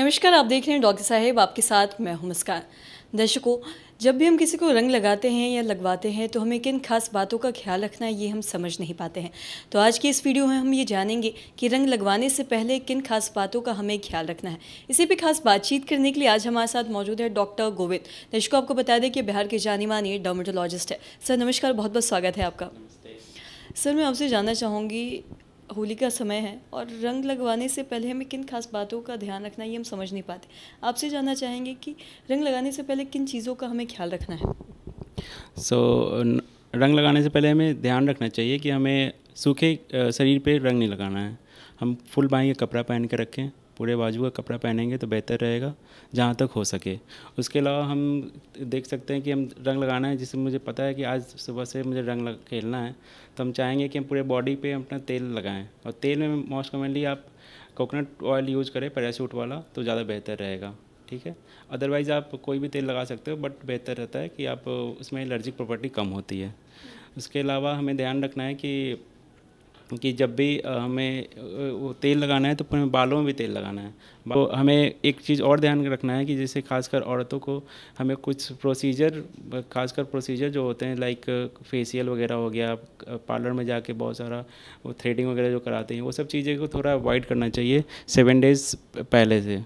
नमस्कार आप देख रहे हैं डॉक्टर साहेब आपके साथ मैं हूं मुस्कान दर्शकों जब भी हम किसी को रंग लगाते हैं या लगवाते हैं तो हमें किन खास बातों का ख्याल रखना है ये हम समझ नहीं पाते हैं तो आज की इस वीडियो में हम ये जानेंगे कि रंग लगवाने से पहले किन खास बातों का हमें ख्याल रखना है इसी पे खास बातचीत करने के लिए आज हमारे साथ मौजूद है डॉक्टर गोविंद दर्शकों आपको बता दें कि बिहार के जानी मानी डर्मेटोलॉजिस्ट है सर नमस्कार बहुत बहुत स्वागत है आपका सर मैं आपसे जानना चाहूँगी होली का समय है और रंग लगवाने से पहले हमें किन खास बातों का ध्यान रखना है ये हम समझ नहीं पाते आपसे जानना चाहेंगे कि रंग लगाने से पहले किन चीज़ों का हमें ख्याल रखना है सो so, रंग लगाने से पहले हमें ध्यान रखना चाहिए कि हमें सूखे शरीर पे रंग नहीं लगाना है हम फुल बाहें कपड़ा पहन के रखें पूरे बाजू का कपड़ा पहनेंगे तो बेहतर रहेगा जहाँ तक हो सके उसके अलावा हम देख सकते हैं कि हम रंग लगाना है जिससे मुझे पता है कि आज सुबह से मुझे रंग लग, खेलना है तो हम चाहेंगे कि हम पूरे बॉडी पर अपना तेल लगाएँ और तेल में मोस्ट कॉमनली आप कोकोनट ऑयल यूज़ करें पैरासूट वाला तो ज़्यादा बेहतर रहेगा ठीक है अदरवाइज़ आप कोई भी तेल लगा सकते हो बट बेहतर रहता है कि आप उसमें एलर्जिक प्रॉपर्टी कम होती है उसके अलावा हमें ध्यान रखना है कि कि जब भी हमें वो तेल लगाना है तो पूरे बालों में भी तेल लगाना है तो हमें एक चीज़ और ध्यान रखना है कि जैसे खासकर औरतों को हमें कुछ प्रोसीजर खासकर प्रोसीजर जो होते हैं लाइक फेसियल वगैरह हो गया पार्लर में जाके बहुत सारा वो थ्रेडिंग वगैरह जो कराते हैं वो सब चीज़ें को थोड़ा अवॉइड करना चाहिए सेवन डेज़ पहले से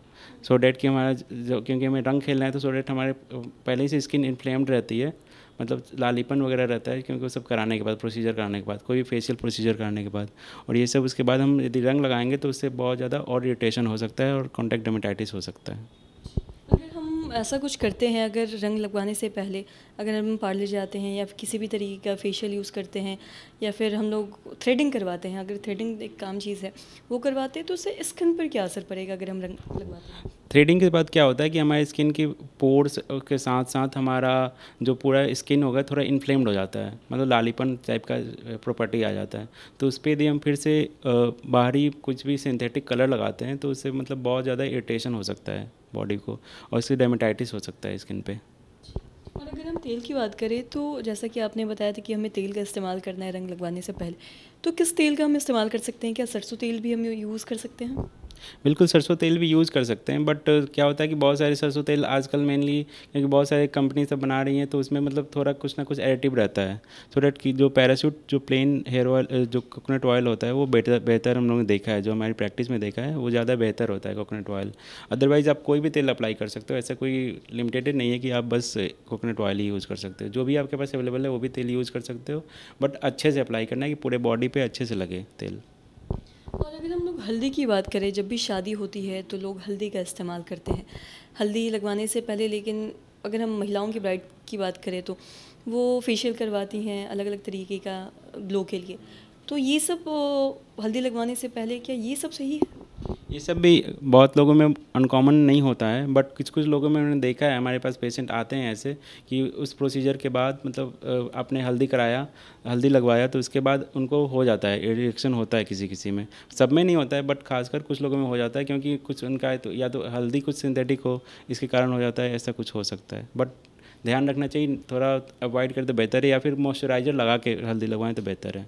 सो डेट कि हमारा जो क्योंकि हमें रंग खेलना है तो सो डेट हमारे पहले से स्किन इन्फ्लेम्ड रहती है मतलब लालीपन वगैरह रहता है क्योंकि वो सब कराने के बाद प्रोसीजर कराने के बाद कोई भी फेशियल प्रोसीजर कराने के बाद और ये सब उसके बाद हम यदि रंग लगाएंगे तो उससे बहुत ज़्यादा और इरीटेशन हो सकता है और कॉन्टैक्ट डेमेटाइटिस हो सकता है ऐसा कुछ करते हैं अगर रंग लगवाने से पहले अगर हम पार्लर जाते हैं या किसी भी तरीके का फेशियल यूज़ करते हैं या फिर हम लोग थ्रेडिंग करवाते हैं अगर थ्रेडिंग एक काम चीज़ है वो करवाते हैं तो उससे स्किन पर क्या असर पड़ेगा अगर हम रंग लगवाते हैं थ्रेडिंग के बाद क्या होता है कि हमारे स्किन की पोर्स के साथ साथ हमारा जो पूरा स्किन होगा थोड़ा इन्फ्लेम्ड हो जाता है मतलब लालीपन टाइप का प्रॉपर्टी आ जाता है तो उस पर यदि हम फिर से बाहरी कुछ भी सिंथेटिक कलर लगाते हैं तो उससे मतलब बहुत ज़्यादा इरिटेशन हो सकता है बॉडी को और इससे डेमेटाइटिस हो सकता है स्किन पर और अगर हम तेल की बात करें तो जैसा कि आपने बताया था कि हमें तेल का इस्तेमाल करना है रंग लगवाने से पहले तो किस तेल का हम इस्तेमाल कर सकते हैं क्या सरसों तेल भी हम यूज़ कर सकते हैं बिल्कुल सरसों तेल भी यूज़ कर सकते हैं बट क्या होता है कि बहुत सारे सरसों तेल आजकल मेनली क्योंकि बहुत सारे कंपनी सब बना रही हैं तो उसमें मतलब थोड़ा कुछ ना कुछ एडिटिव रहता है सो डेट की जो पैराशूट जो प्लेन हेयर ऑयल जो कोकोनट ऑयल होता है वो बेहतर बेहतर हम लोगों ने देखा है जो हमारी प्रैक्टिस में देखा है वो ज़्यादा बेहतर होता है कोकोनट ऑयल अदरवाइज़ आप कोई भी तेल अप्लाई कर सकते हो ऐसा कोई लिमिटेडेड नहीं है कि आप बस कोकोनट ऑयल ही यूज़ कर सकते हो जो भी आपके पास अवेलेबल है वो भी तेल यूज़ कर सकते हो बट अच्छे से अप्लाई करना है कि पूरे बॉडी पर अच्छे से लगे तेल और अगर हम लोग हल्दी की बात करें जब भी शादी होती है तो लोग हल्दी का इस्तेमाल करते हैं हल्दी लगवाने से पहले लेकिन अगर हम महिलाओं की ब्राइड की बात करें तो वो फेशियल करवाती हैं अलग अलग तरीके का ग्लो के लिए तो ये सब हल्दी लगवाने से पहले क्या ये सब सही है ये सब भी बहुत लोगों में अनकॉमन नहीं होता है बट कुछ कुछ लोगों में मैंने देखा है हमारे पास पेशेंट आते हैं ऐसे कि उस प्रोसीजर के बाद मतलब आपने हल्दी कराया हल्दी लगवाया तो उसके बाद उनको हो जाता है रिएक्शन होता है किसी किसी में सब में नहीं होता है बट खासकर कुछ लोगों में हो जाता है क्योंकि कुछ उनका तो या तो हल्दी कुछ सिंथेटिक हो इसके कारण हो जाता है ऐसा कुछ हो सकता है बट ध्यान रखना चाहिए थोड़ा अवॉइड करते तो बेहतर है या फिर मॉइस्चराइज़र लगा के हल्दी लगवाएं तो बेहतर है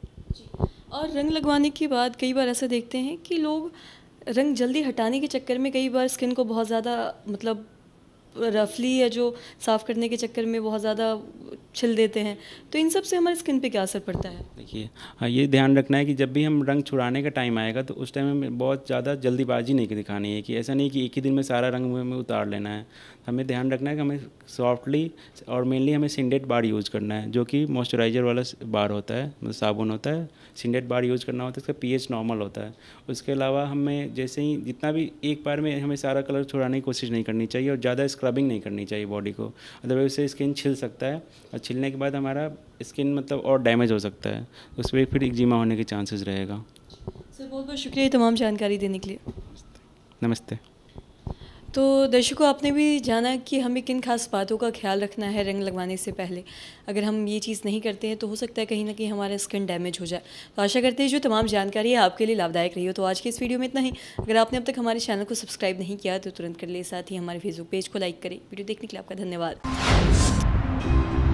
और रंग लगवाने के बाद कई बार ऐसा देखते हैं कि लोग रंग जल्दी हटाने के चक्कर में कई बार स्किन को बहुत ज़्यादा मतलब रफली या जो साफ़ करने के चक्कर में बहुत ज़्यादा छिल देते हैं तो इन सब से हमारे स्किन पे क्या असर पड़ता है देखिए हाँ ये ध्यान रखना है कि जब भी हम रंग छुड़ाने का टाइम आएगा तो उस टाइम हमें बहुत ज़्यादा जल्दीबाजी नहीं दिखानी है कि ऐसा नहीं कि एक ही दिन में सारा रंग हमें उतार लेना है तो हमें ध्यान रखना है कि हमें सॉफ्टली और मेनली हमें सिंडेट बार यूज़ करना है जो कि मॉइस्चराइज़र वाला बार होता है मतलब साबुन होता है सिंडेट बार यूज़ करना होता है इसका पीएच नॉर्मल होता है उसके अलावा हमें जैसे ही जितना भी एक बार में हमें सारा कलर छुड़ाने की कोशिश नहीं करनी चाहिए और ज़्यादा स्क्रब स्क्रबिंग नहीं करनी चाहिए बॉडी को अदरवाइज उससे स्किन छिल सकता है और छिलने के बाद हमारा स्किन मतलब और डैमेज हो सकता है उस पर फिर इक्जिमा होने के चांसेस रहेगा सर बहुत बहुत शुक्रिया तमाम जानकारी देने के लिए नमस्ते तो दर्शकों आपने भी जाना कि हमें किन खास बातों का ख्याल रखना है रंग लगवाने से पहले अगर हम ये चीज़ नहीं करते हैं तो हो सकता है कहीं ना कहीं हमारा स्किन डैमेज हो जाए तो आशा करते हैं जो तमाम जानकारी है आपके लिए लाभदायक रही हो तो आज के इस वीडियो में इतना ही अगर आपने अब तक हमारे चैनल को सब्सक्राइब नहीं किया तो तुरंत कर ले साथ ही हमारे फेसबुक पेज को लाइक करें वीडियो देखने के लिए आपका धन्यवाद